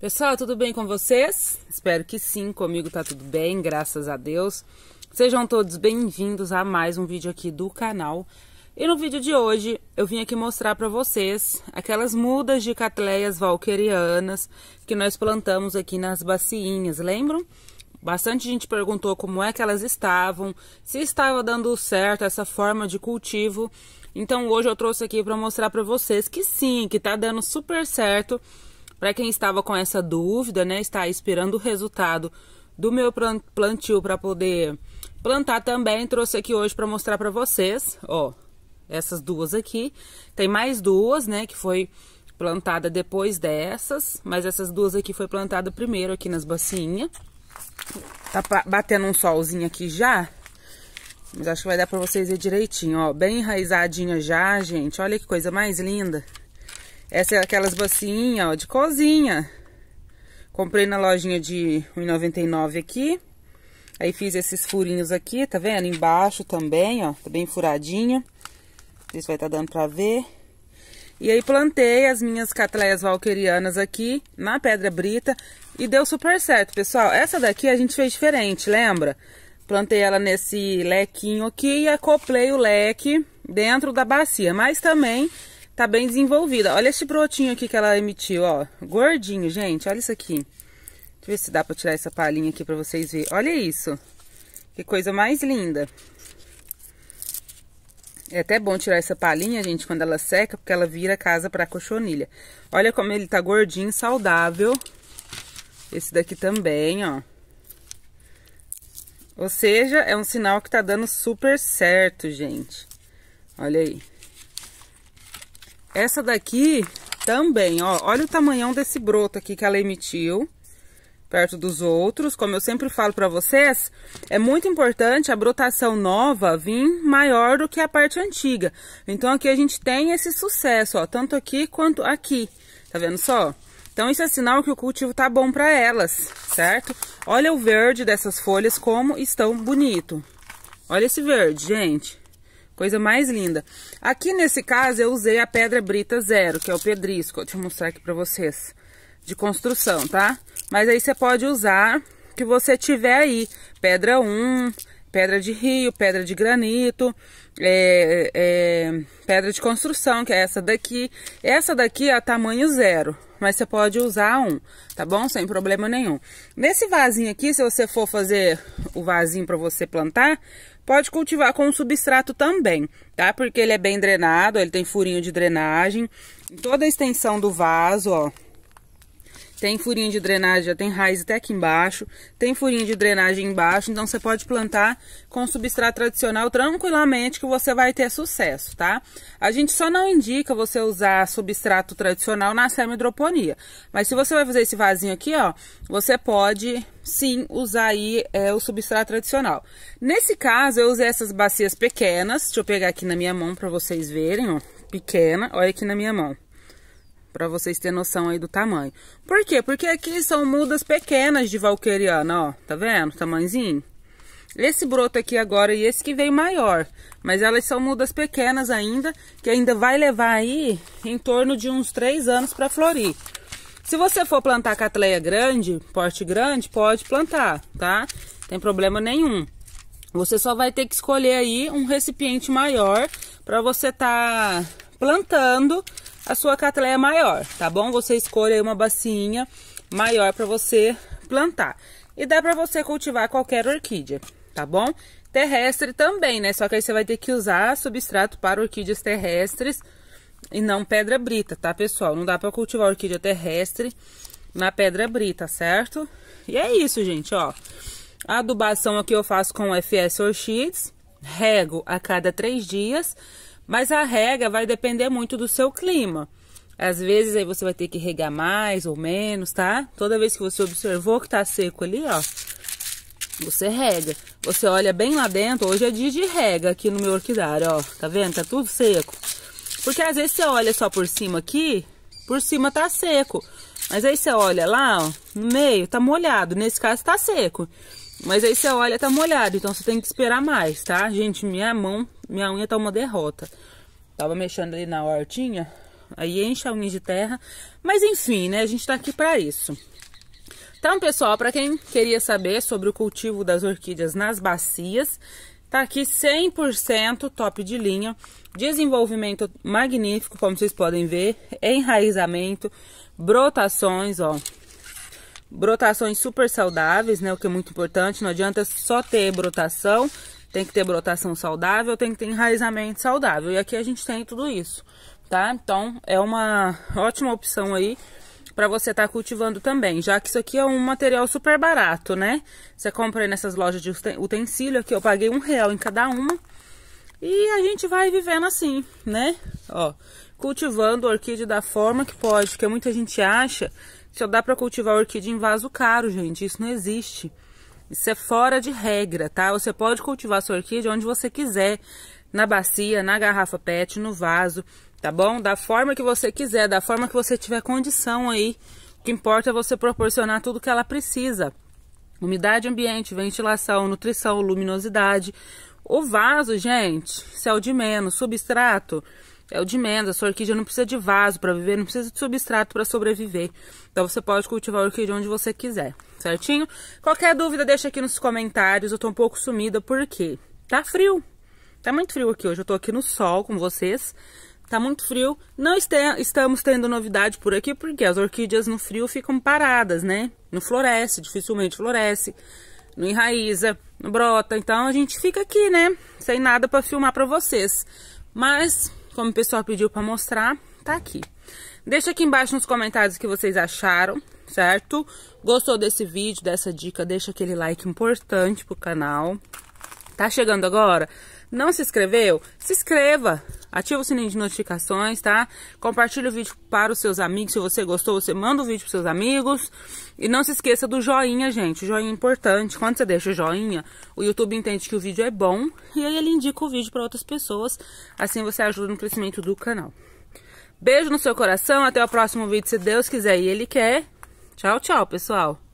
Pessoal, tudo bem com vocês? Espero que sim, comigo tá tudo bem, graças a Deus. Sejam todos bem-vindos a mais um vídeo aqui do canal. E no vídeo de hoje eu vim aqui mostrar para vocês aquelas mudas de catleias valquerianas que nós plantamos aqui nas bacinhas, lembram? Bastante gente perguntou como é que elas estavam, se estava dando certo essa forma de cultivo. Então hoje eu trouxe aqui para mostrar para vocês que sim, que tá dando super certo para quem estava com essa dúvida, né, está esperando o resultado do meu plantio para poder plantar também, trouxe aqui hoje para mostrar para vocês, ó, essas duas aqui. Tem mais duas, né, que foi plantada depois dessas, mas essas duas aqui foi plantada primeiro aqui nas bacinhas. Tá batendo um solzinho aqui já, mas acho que vai dar para vocês ver direitinho, ó. Bem enraizadinha já, gente. Olha que coisa mais linda. Essa é aquelas bacinhas, ó, de cozinha. Comprei na lojinha de 1,99 aqui. Aí fiz esses furinhos aqui, tá vendo? Embaixo também, ó, tá bem sei se vai tá dando pra ver. E aí plantei as minhas catleias valquerianas aqui na pedra brita e deu super certo, pessoal. Essa daqui a gente fez diferente, lembra? Plantei ela nesse lequinho aqui e acoplei o leque dentro da bacia, mas também tá bem desenvolvida. Olha esse brotinho aqui que ela emitiu, ó. Gordinho, gente, olha isso aqui. Deixa eu ver se dá pra tirar essa palhinha aqui pra vocês verem. Olha isso. Que coisa mais linda. É até bom tirar essa palhinha, gente, quando ela seca, porque ela vira casa pra cochonilha. Olha como ele tá gordinho, saudável. Esse daqui também, ó. Ou seja, é um sinal que tá dando super certo, gente. Olha aí. Essa daqui também, ó. Olha o tamanhão desse broto aqui que ela emitiu perto dos outros. Como eu sempre falo para vocês, é muito importante a brotação nova vir maior do que a parte antiga. Então aqui a gente tem esse sucesso, ó, tanto aqui quanto aqui. Tá vendo só? Então isso é sinal que o cultivo tá bom para elas, certo? Olha o verde dessas folhas como estão bonito. Olha esse verde, gente. Coisa mais linda. Aqui nesse caso eu usei a pedra brita zero, que é o pedrisco. Deixa eu mostrar aqui pra vocês. De construção, tá? Mas aí você pode usar que você tiver aí. Pedra 1, pedra de rio, pedra de granito, é, é, pedra de construção, que é essa daqui. Essa daqui é tamanho zero, mas você pode usar um, tá bom? Sem problema nenhum. Nesse vasinho aqui, se você for fazer o vasinho para você plantar, Pode cultivar com um substrato também, tá? Porque ele é bem drenado, ele tem furinho de drenagem. Em toda a extensão do vaso, ó, tem furinho de drenagem, já tem raiz até aqui embaixo, tem furinho de drenagem embaixo, então você pode plantar com substrato tradicional tranquilamente que você vai ter sucesso, tá? A gente só não indica você usar substrato tradicional na semi-hidroponia, mas se você vai fazer esse vasinho aqui, ó, você pode sim usar aí é, o substrato tradicional. Nesse caso, eu usei essas bacias pequenas, deixa eu pegar aqui na minha mão para vocês verem, ó, pequena, olha aqui na minha mão para vocês terem noção aí do tamanho. Por quê? Porque aqui são mudas pequenas de valqueriana, ó. Tá vendo? Tamanzinho. Esse broto aqui agora e esse que veio maior. Mas elas são mudas pequenas ainda, que ainda vai levar aí em torno de uns três anos para florir. Se você for plantar catleia grande, porte grande, pode plantar, tá? Tem problema nenhum. Você só vai ter que escolher aí um recipiente maior para você tá plantando a sua catleia é maior, tá bom? Você aí uma bacinha maior para você plantar. E dá para você cultivar qualquer orquídea, tá bom? Terrestre também, né? Só que aí você vai ter que usar substrato para orquídeas terrestres e não pedra brita, tá, pessoal? Não dá para cultivar orquídea terrestre na pedra brita, certo? E é isso, gente, ó. A adubação aqui eu faço com FS Orchids, rego a cada três dias mas a rega vai depender muito do seu clima. Às vezes aí você vai ter que regar mais ou menos, tá? Toda vez que você observou que tá seco ali, ó, você rega. Você olha bem lá dentro, hoje é dia de rega aqui no meu orquidário, ó. Tá vendo? Tá tudo seco. Porque às vezes você olha só por cima aqui, por cima tá seco. Mas aí você olha lá, ó, no meio tá molhado. Nesse caso tá seco. Mas aí você olha, tá molhado, então você tem que esperar mais, tá? Gente, minha mão, minha unha tá uma derrota. Tava mexendo ali na hortinha, aí enche a unha de terra. Mas enfim, né? A gente tá aqui pra isso. Então, pessoal, para quem queria saber sobre o cultivo das orquídeas nas bacias, tá aqui 100% top de linha, desenvolvimento magnífico, como vocês podem ver, enraizamento, brotações, ó, brotações super saudáveis, né? O que é muito importante. Não adianta só ter brotação, tem que ter brotação saudável, tem que ter enraizamento saudável. E aqui a gente tem tudo isso, tá? Então é uma ótima opção aí para você estar tá cultivando também, já que isso aqui é um material super barato, né? Você compra aí nessas lojas de utensílio aqui, eu paguei um real em cada uma. E a gente vai vivendo assim, né? Ó, cultivando orquídea da forma que pode, porque muita gente acha só dá para cultivar orquídea em vaso caro, gente. Isso não existe. Isso é fora de regra, tá? Você pode cultivar sua orquídea onde você quiser. Na bacia, na garrafa pet, no vaso, tá bom? Da forma que você quiser, da forma que você tiver condição aí. O que importa é você proporcionar tudo que ela precisa. Umidade ambiente, ventilação, nutrição, luminosidade. O vaso, gente, céu de menos, substrato é o de menda. Sua orquídea não precisa de vaso para viver, não precisa de substrato para sobreviver. Então você pode cultivar a orquídea onde você quiser, certinho? Qualquer dúvida deixa aqui nos comentários. Eu tô um pouco sumida porque tá frio. Tá muito frio aqui hoje. Eu tô aqui no sol com vocês. Tá muito frio. Não estamos tendo novidade por aqui porque as orquídeas no frio ficam paradas, né? Não floresce, dificilmente floresce não enraiza, não brota. Então a gente fica aqui, né? Sem nada para filmar para vocês. Mas como o pessoal pediu pra mostrar, tá aqui. Deixa aqui embaixo nos comentários o que vocês acharam, certo? Gostou desse vídeo, dessa dica, deixa aquele like importante pro canal. Tá chegando agora? Não se inscreveu? Se inscreva! ativa o sininho de notificações, tá? Compartilha o vídeo para os seus amigos. Se você gostou, você manda o vídeo para os seus amigos. E não se esqueça do joinha, gente. O joinha é importante. Quando você deixa o joinha, o YouTube entende que o vídeo é bom e aí ele indica o vídeo para outras pessoas. Assim você ajuda no crescimento do canal. Beijo no seu coração. Até o próximo vídeo, se Deus quiser e Ele quer. Tchau, tchau, pessoal.